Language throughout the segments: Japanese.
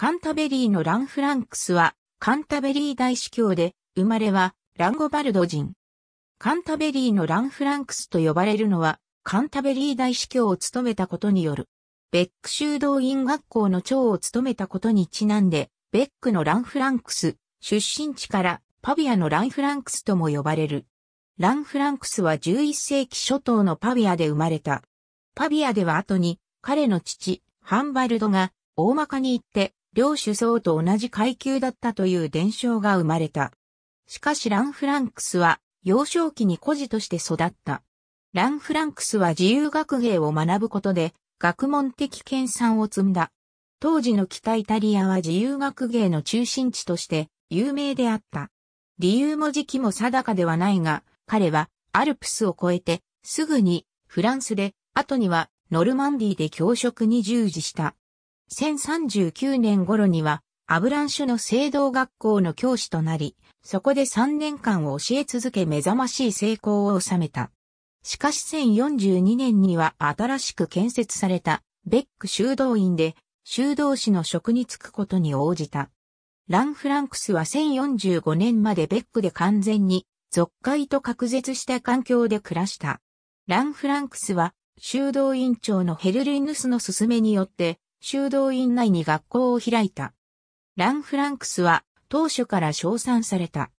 カンタベリーのラン・フランクスは、カンタベリー大司教で、生まれは、ランゴバルド人。カンタベリーのラン・フランクスと呼ばれるのは、カンタベリー大司教を務めたことによる。ベック修道院学校の長を務めたことにちなんで、ベックのラン・フランクス、出身地からパビアのラン・フランクスとも呼ばれる。ラン・フランクスは11世紀初頭のパビアで生まれた。パビアでは後に、彼の父、ハンバルドが、大まかに言って、両首相と同じ階級だったという伝承が生まれた。しかしランフランクスは幼少期に孤児として育った。ランフランクスは自由学芸を学ぶことで学問的研鑽を積んだ。当時の北イタリアは自由学芸の中心地として有名であった。理由も時期も定かではないが、彼はアルプスを越えてすぐにフランスで、後にはノルマンディーで教職に従事した。1039年頃には、アブランシュの聖堂学校の教師となり、そこで3年間を教え続け目覚ましい成功を収めた。しかし1042年には新しく建設されたベック修道院で修道士の職に就くことに応じた。ラン・フランクスは1045年までベックで完全に俗界と隔絶した環境で暮らした。ラン・フランクスは修道院長のヘルリヌスの勧めによって修道院内に学校を開いた。ラン・フランクスは当初から称賛された。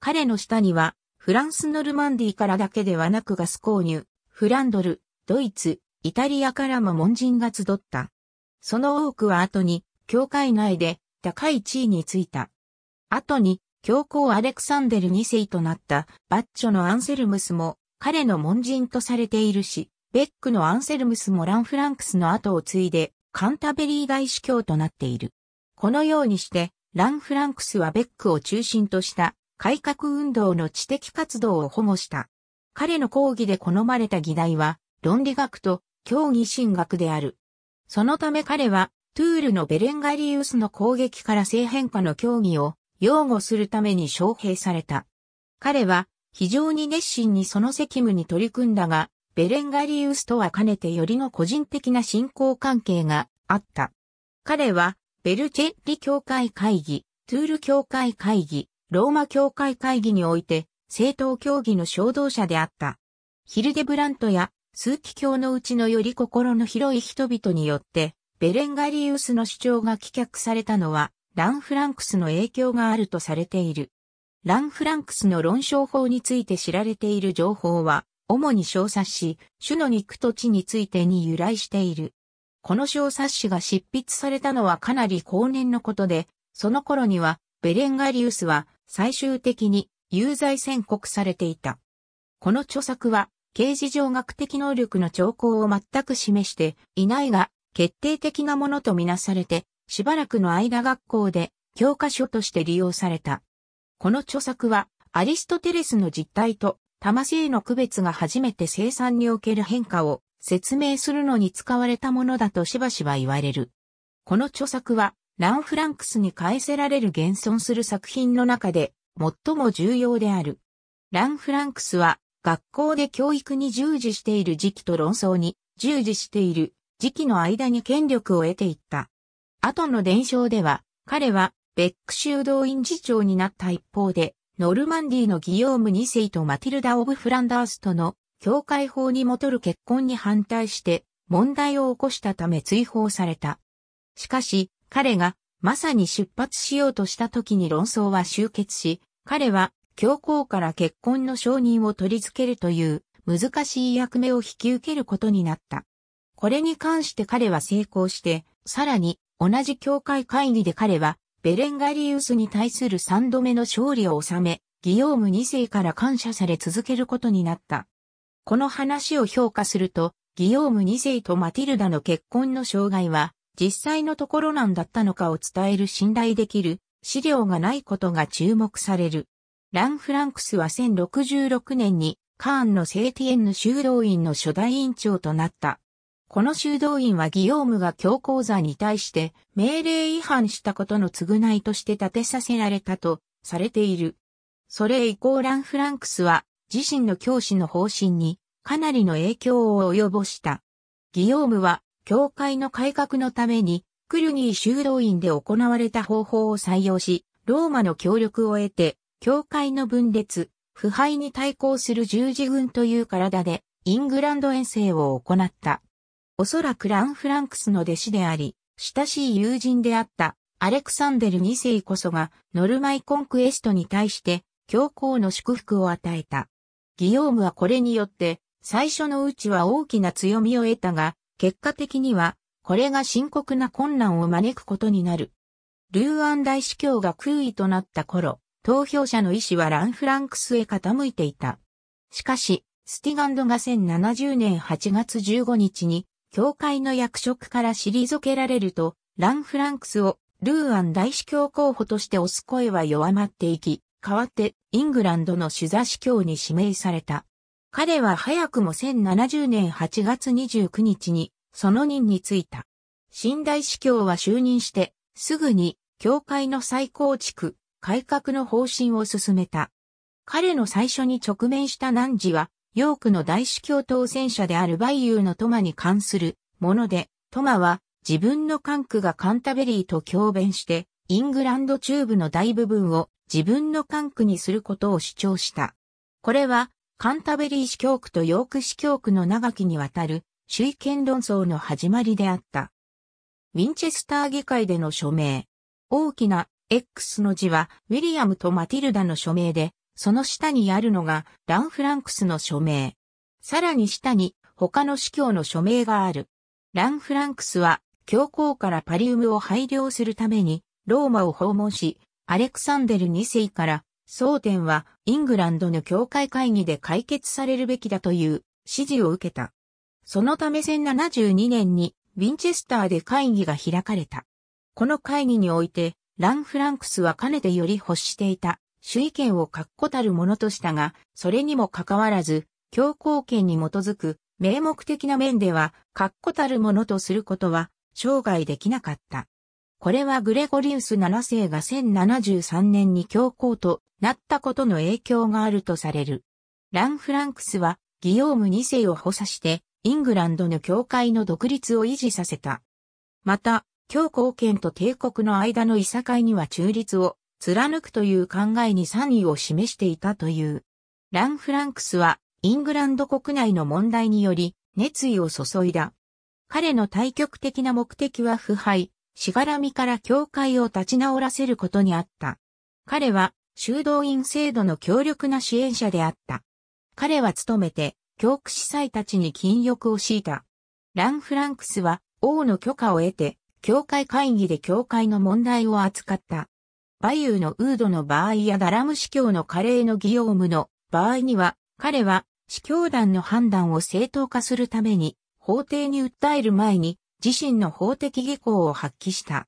彼の下には、フランス・ノルマンディからだけではなくガス購入、フランドル、ドイツ、イタリアからも門人が集った。その多くは後に、教会内で高い地位についた。後に、教皇アレクサンデル2世となったバッチョのアンセルムスも彼の門人とされているし、ベックのアンセルムスもランフランクスの後を継いでカンタベリー大主教となっている。このようにして、ラン・フランクスはベックを中心とした改革運動の知的活動を保護した。彼の講義で好まれた議題は、論理学と教義神学である。そのため彼は、トゥールのベレンガリウスの攻撃から性変化の教義を擁護するために招聘された。彼は、非常に熱心にその責務に取り組んだが、ベレンガリウスとはかねてよりの個人的な信仰関係があった。彼は、ベルチェッリ教会会議、トゥール教会会議、ローマ教会会議において、政党協議の衝動者であった。ヒルデブラントや、数奇教のうちのより心の広い人々によって、ベレンガリウスの主張が棄却されたのは、ラン・フランクスの影響があるとされている。ラン・フランクスの論証法について知られている情報は、主に小冊子、種の肉と地についてに由来している。この小冊子が執筆されたのはかなり後年のことで、その頃にはベレンガリウスは最終的に有罪宣告されていた。この著作は刑事上学的能力の兆候を全く示していないが、決定的なものとみなされて、しばらくの間学校で教科書として利用された。この著作はアリストテレスの実態と魂の区別が初めて生産における変化を説明するのに使われたものだとしばしば言われる。この著作は、ラン・フランクスに返せられる現存する作品の中で最も重要である。ラン・フランクスは、学校で教育に従事している時期と論争に従事している時期の間に権力を得ていった。後の伝承では、彼はベック修道院次長になった一方で、ノルマンディのギヨーム2世とマティルダ・オブ・フランダースとの教会法に基る結婚に反対して問題を起こしたため追放された。しかし、彼がまさに出発しようとした時に論争は終結し、彼は教皇から結婚の承認を取り付けるという難しい役目を引き受けることになった。これに関して彼は成功して、さらに同じ教会会議で彼はベレンガリウスに対する三度目の勝利を収め、ギヨーム二世から感謝され続けることになった。この話を評価すると、ギヨーム二世とマティルダの結婚の障害は、実際のところなんだったのかを伝える信頼できる資料がないことが注目される。ラン・フランクスは1066年にカーンのセーティエンヌ修道院の初代院長となった。この修道院はギヨームが教皇座に対して命令違反したことの償いとして建てさせられたとされている。それ以降ラン・フランクスは自身の教師の方針にかなりの影響を及ぼした。ギヨームは教会の改革のためにクルニー修道院で行われた方法を採用し、ローマの協力を得て、教会の分裂、腐敗に対抗する十字軍という体でイングランド遠征を行った。おそらくラン・フランクスの弟子であり、親しい友人であったアレクサンデル2世こそがノルマイコンクエストに対して教皇の祝福を与えた。ギヨームはこれによって最初のうちは大きな強みを得たが、結果的にはこれが深刻な困難を招くことになる。ルーアン大司教が空位となった頃、投票者の意思はラン・フランクスへ傾いていた。しかし、スティガンドが1070年8月15日に教会の役職から退けられると、ラン・フランクスをルーアン大司教候補として押す声は弱まっていき、代わってイングランドの主座司教に指名された。彼は早くも1070年8月29日にその任に就いた。新大司教は就任してすぐに教会の再構築、改革の方針を進めた。彼の最初に直面した難事はヨークの大主教当選者であるバイユーのトマに関するもので、トマは自分の管区がカンタベリーと共弁して、イングランド中部の大部分を自分の管区にすることを主張した。これは、カンタベリー司教区とヨーク司教区の長きにわたる主意権論争の始まりであった。ウィンチェスター議会での署名。大きな X の字は、ウィリアムとマティルダの署名で、その下にあるのがラン・フランクスの署名。さらに下に他の司教の署名がある。ラン・フランクスは教皇からパリウムを配慮するためにローマを訪問し、アレクサンデル2世から争点はイングランドの教会会議で解決されるべきだという指示を受けた。そのため1072年にウィンチェスターで会議が開かれた。この会議において、ラン・フランクスはかねてより欲していた主意権を確固たるものとしたが、それにもかかわらず、強行権に基づく名目的な面では確固たるものとすることは生涯できなかった。これはグレゴリウス7世が1073年に教皇となったことの影響があるとされる。ラン・フランクスはギヨーム2世を補佐してイングランドの教会の独立を維持させた。また、教皇権と帝国の間のいさかいには中立を貫くという考えに賛意を示していたという。ラン・フランクスは、イングランド国内の問題により、熱意を注いだ。彼の対極的な目的は腐敗、しがらみから教会を立ち直らせることにあった。彼は、修道院制度の強力な支援者であった。彼は努めて、教区司祭たちに禁欲を強いた。ラン・フランクスは、王の許可を得て、教会会議で教会の問題を扱った。バユーのウードの場合やダラム司教のカレーのギオームの場合には、彼は司教団の判断を正当化するために、法廷に訴える前に自身の法的技巧を発揮した。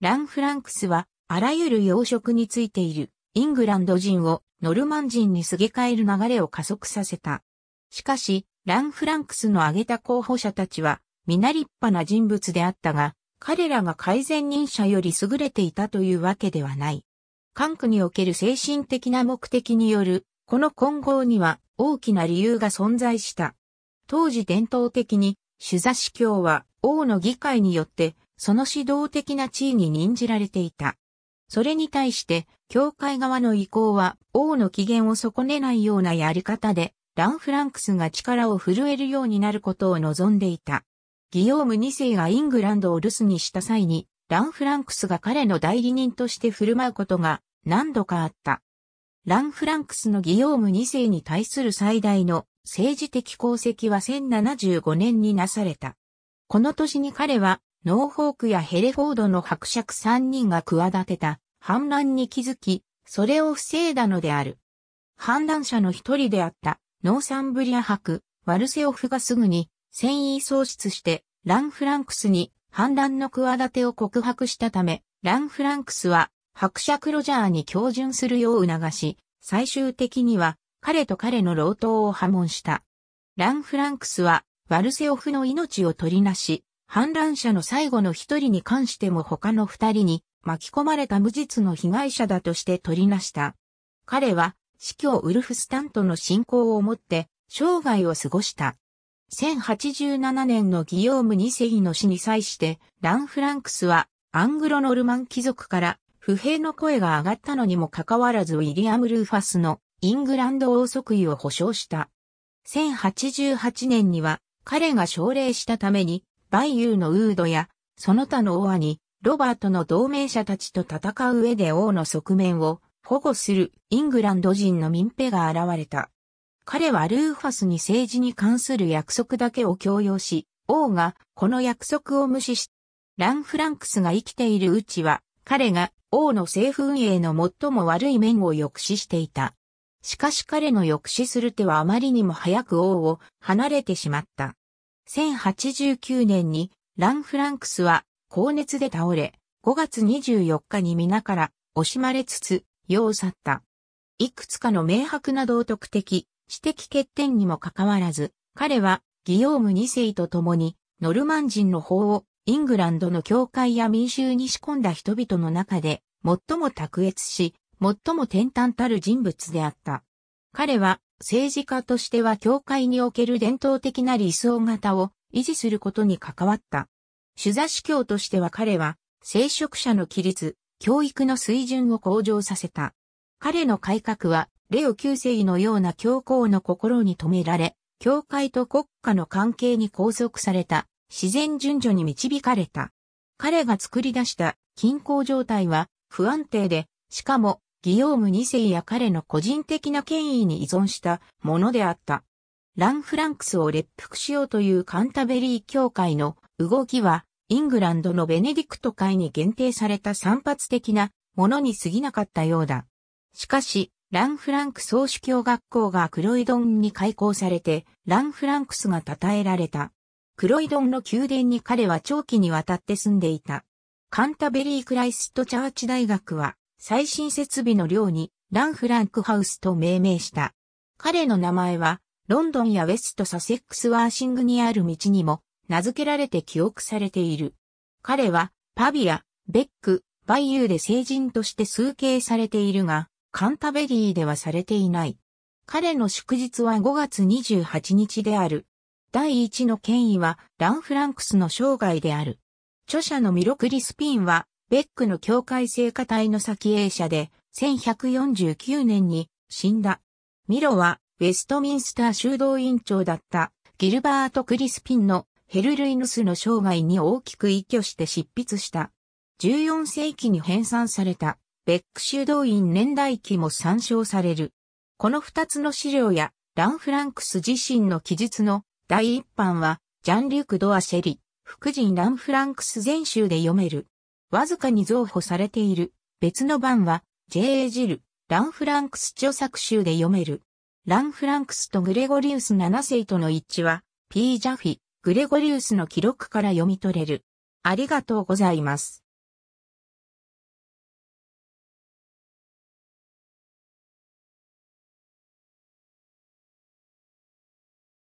ラン・フランクスは、あらゆる要職についているイングランド人をノルマン人にすげ替える流れを加速させた。しかし、ラン・フランクスの挙げた候補者たちは、皆立派な人物であったが、彼らが改善人者より優れていたというわけではない。管区における精神的な目的による、この混合には大きな理由が存在した。当時伝統的に、主座司教は王の議会によって、その指導的な地位に任じられていた。それに対して、教会側の意向は王の機嫌を損ねないようなやり方で、ラン・フランクスが力を震えるようになることを望んでいた。ギヨーム2世がイングランドを留守にした際に、ラン・フランクスが彼の代理人として振る舞うことが何度かあった。ラン・フランクスのギヨーム2世に対する最大の政治的功績は1075年になされた。この年に彼は、ノーフォークやヘレフォードの伯爵3人が企てた反乱に気づき、それを防いだのである。反乱者の一人であった、ノーサンブリア伯、ワルセオフがすぐに戦意喪失して、ランフランクスに反乱の企てを告白したため、ランフランクスは、伯爵ロジャーに教準するよう促し、最終的には、彼と彼の老頭を破門した。ランフランクスは、ワルセオフの命を取りなし、反乱者の最後の一人に関しても他の二人に巻き込まれた無実の被害者だとして取りなした。彼は、死去ウルフスタントの信仰を持って、生涯を過ごした。1087年のギヨーム2世の死に際して、ラン・フランクスはアングロノルマン貴族から不平の声が上がったのにもかかわらずウィリアム・ルーファスのイングランド王即位を保証した。1088年には彼が奨励したために、バイユーのウードやその他の王にロバートの同盟者たちと戦う上で王の側面を保護するイングランド人の民兵が現れた。彼はルーファスに政治に関する約束だけを強要し、王がこの約束を無視し、ラン・フランクスが生きているうちは、彼が王の政府運営の最も悪い面を抑止していた。しかし彼の抑止する手はあまりにも早く王を離れてしまった。1089年にラン・フランクスは高熱で倒れ、5月24日に皆から惜しまれつつ、世を去った。いくつかの明白な道徳的、私的欠点にもかかわらず、彼はギヨーム2世と共にノルマン人の法をイングランドの教会や民衆に仕込んだ人々の中で最も卓越し、最も転々たる人物であった。彼は政治家としては教会における伝統的な理想型を維持することに関わった。主座司教としては彼は聖職者の規律、教育の水準を向上させた。彼の改革はレオ9世のような教皇の心に留められ、教会と国家の関係に拘束された、自然順序に導かれた。彼が作り出した均衡状態は不安定で、しかも、ギヨーム2世や彼の個人的な権威に依存したものであった。ラン・フランクスを列服しようというカンタベリー教会の動きは、イングランドのベネディクト会に限定された散発的なものに過ぎなかったようだ。しかし、ラン・フランク総主教学校がクロイドンに開校されて、ラン・フランクスが称えられた。クロイドンの宮殿に彼は長期にわたって住んでいた。カンタベリー・クライスト・チャーチ大学は、最新設備の寮にラン・フランクハウスと命名した。彼の名前は、ロンドンやウェストサセックス・ワーシングにある道にも、名付けられて記憶されている。彼は、パビア、ベック、バイユーで成人として崇敬されているが、カンタベリーではされていない。彼の祝日は5月28日である。第一の権威はラン・フランクスの生涯である。著者のミロクリスピンは、ベックの境界聖歌隊の先鋭者で、1149年に死んだ。ミロは、ウェストミンスター修道院長だったギルバート・クリスピンのヘルルイヌスの生涯に大きく依拠して執筆した。14世紀に編纂されたベック修道院年代記も参照される。この二つの資料や、ラン・フランクス自身の記述の第一版は、ジャン・リュク・ドア・シェリ、副人ラン・フランクス全集で読める。わずかに増補されている、別の版は、J.A. ジル、ラン・フランクス著作集で読める。ラン・フランクスとグレゴリウス7世との一致は、P. ジャフィ、グレゴリウスの記録から読み取れる。ありがとうございます。